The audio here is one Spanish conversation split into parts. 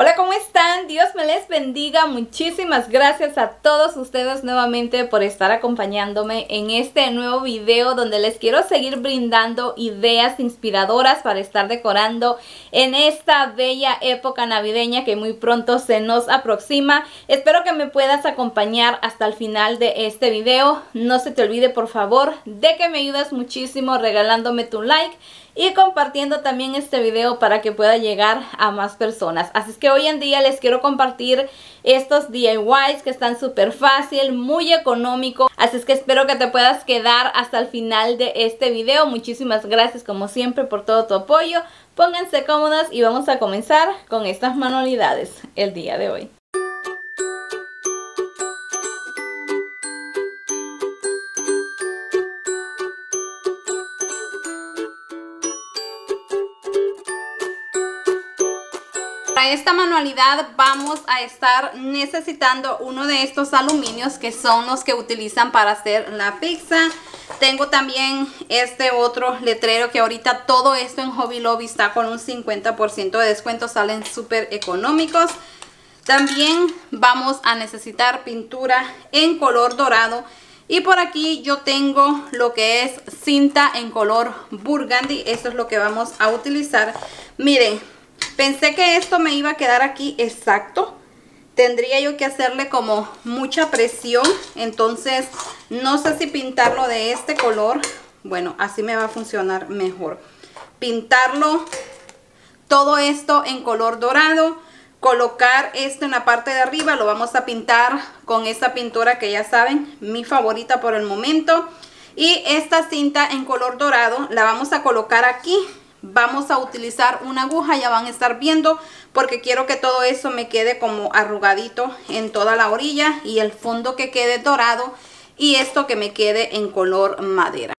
Hola, ¿cómo están? Dios me les bendiga. Muchísimas gracias a todos ustedes nuevamente por estar acompañándome en este nuevo video donde les quiero seguir brindando ideas inspiradoras para estar decorando en esta bella época navideña que muy pronto se nos aproxima. Espero que me puedas acompañar hasta el final de este video. No se te olvide por favor de que me ayudas muchísimo regalándome tu like y compartiendo también este video para que pueda llegar a más personas. Así es que hoy en día les quiero compartir estos DIYs que están súper fácil, muy económico. Así es que espero que te puedas quedar hasta el final de este video. Muchísimas gracias como siempre por todo tu apoyo. Pónganse cómodas y vamos a comenzar con estas manualidades el día de hoy. esta manualidad vamos a estar necesitando uno de estos aluminios que son los que utilizan para hacer la pizza. Tengo también este otro letrero que ahorita todo esto en Hobby Lobby está con un 50% de descuento. Salen súper económicos. También vamos a necesitar pintura en color dorado. Y por aquí yo tengo lo que es cinta en color burgundy. Esto es lo que vamos a utilizar. Miren, Pensé que esto me iba a quedar aquí exacto. Tendría yo que hacerle como mucha presión. Entonces, no sé si pintarlo de este color. Bueno, así me va a funcionar mejor. Pintarlo todo esto en color dorado. Colocar esto en la parte de arriba. Lo vamos a pintar con esta pintura que ya saben, mi favorita por el momento. Y esta cinta en color dorado la vamos a colocar aquí vamos a utilizar una aguja, ya van a estar viendo, porque quiero que todo eso me quede como arrugadito en toda la orilla y el fondo que quede dorado y esto que me quede en color madera.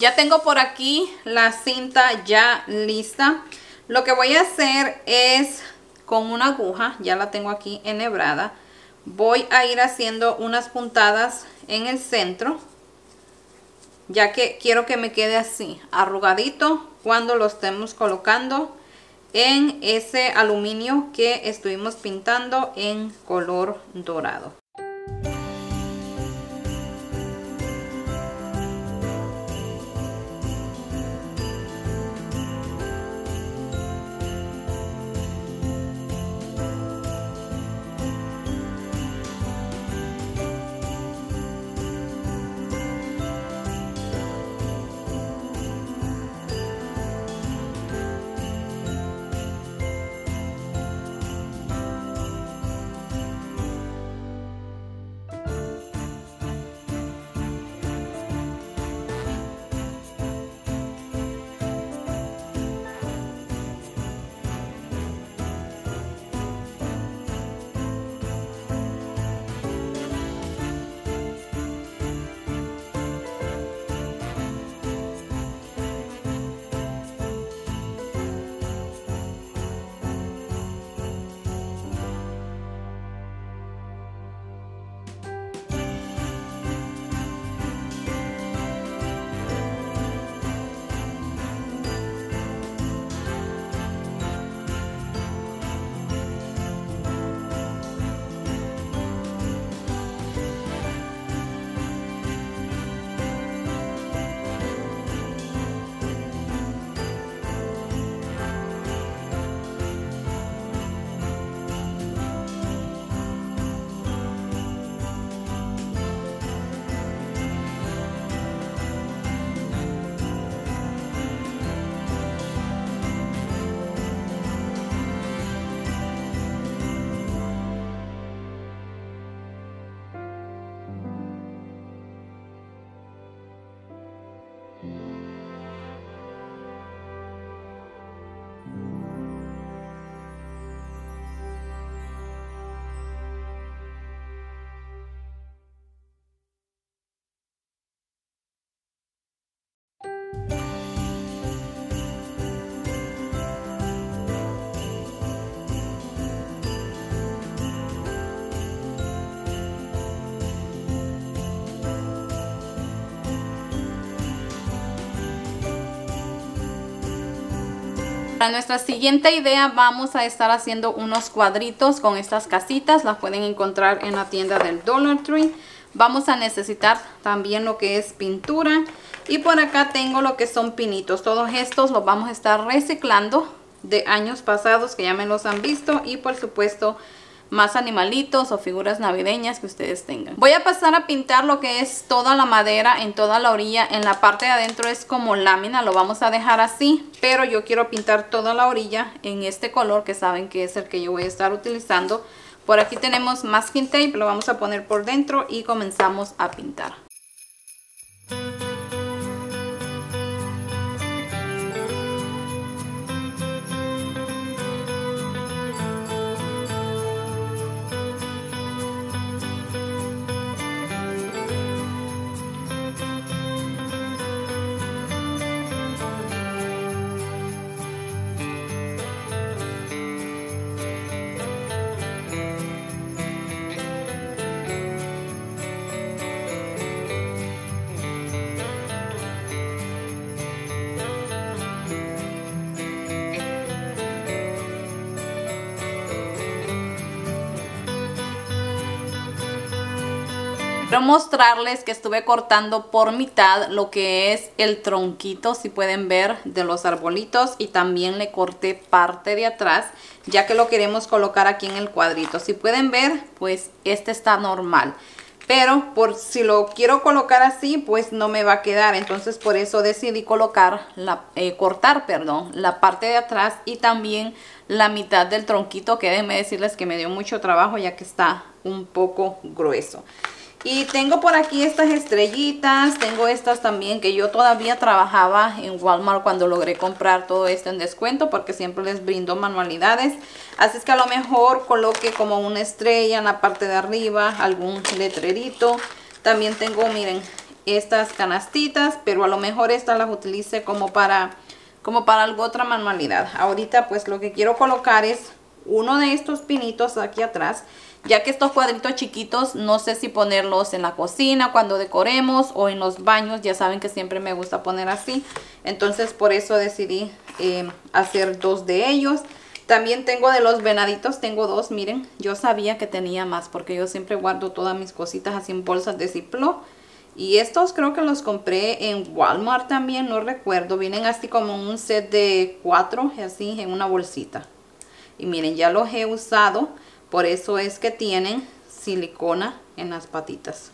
Ya tengo por aquí la cinta ya lista. Lo que voy a hacer es con una aguja, ya la tengo aquí enhebrada, voy a ir haciendo unas puntadas en el centro, ya que quiero que me quede así, arrugadito, cuando lo estemos colocando en ese aluminio que estuvimos pintando en color dorado. Para nuestra siguiente idea vamos a estar haciendo unos cuadritos con estas casitas. Las pueden encontrar en la tienda del Dollar Tree. Vamos a necesitar también lo que es pintura. Y por acá tengo lo que son pinitos. Todos estos los vamos a estar reciclando de años pasados que ya me los han visto. Y por supuesto más animalitos o figuras navideñas que ustedes tengan. Voy a pasar a pintar lo que es toda la madera en toda la orilla. En la parte de adentro es como lámina, lo vamos a dejar así. Pero yo quiero pintar toda la orilla en este color que saben que es el que yo voy a estar utilizando. Por aquí tenemos masking tape, lo vamos a poner por dentro y comenzamos a pintar. Quiero mostrarles que estuve cortando por mitad lo que es el tronquito, si pueden ver, de los arbolitos. Y también le corté parte de atrás, ya que lo queremos colocar aquí en el cuadrito. Si pueden ver, pues este está normal. Pero por si lo quiero colocar así, pues no me va a quedar. Entonces por eso decidí colocar, la, eh, cortar, perdón, la parte de atrás y también la mitad del tronquito. Que déjenme decirles que me dio mucho trabajo ya que está un poco grueso. Y tengo por aquí estas estrellitas, tengo estas también que yo todavía trabajaba en Walmart cuando logré comprar todo esto en descuento porque siempre les brindo manualidades. Así es que a lo mejor coloque como una estrella en la parte de arriba, algún letrerito. También tengo, miren, estas canastitas, pero a lo mejor estas las utilice como para, como para alguna otra manualidad. Ahorita pues lo que quiero colocar es uno de estos pinitos aquí atrás ya que estos cuadritos chiquitos no sé si ponerlos en la cocina cuando decoremos o en los baños ya saben que siempre me gusta poner así entonces por eso decidí em, hacer dos de ellos también tengo de los venaditos, tengo dos, miren, yo sabía que tenía más porque yo siempre guardo todas mis cositas así en bolsas de Ziploc. Y estos creo que los compré en Walmart también, no recuerdo. Vienen así como un set de cuatro, así en una bolsita. Y miren, ya los he usado. Por eso es que tienen silicona en las patitas.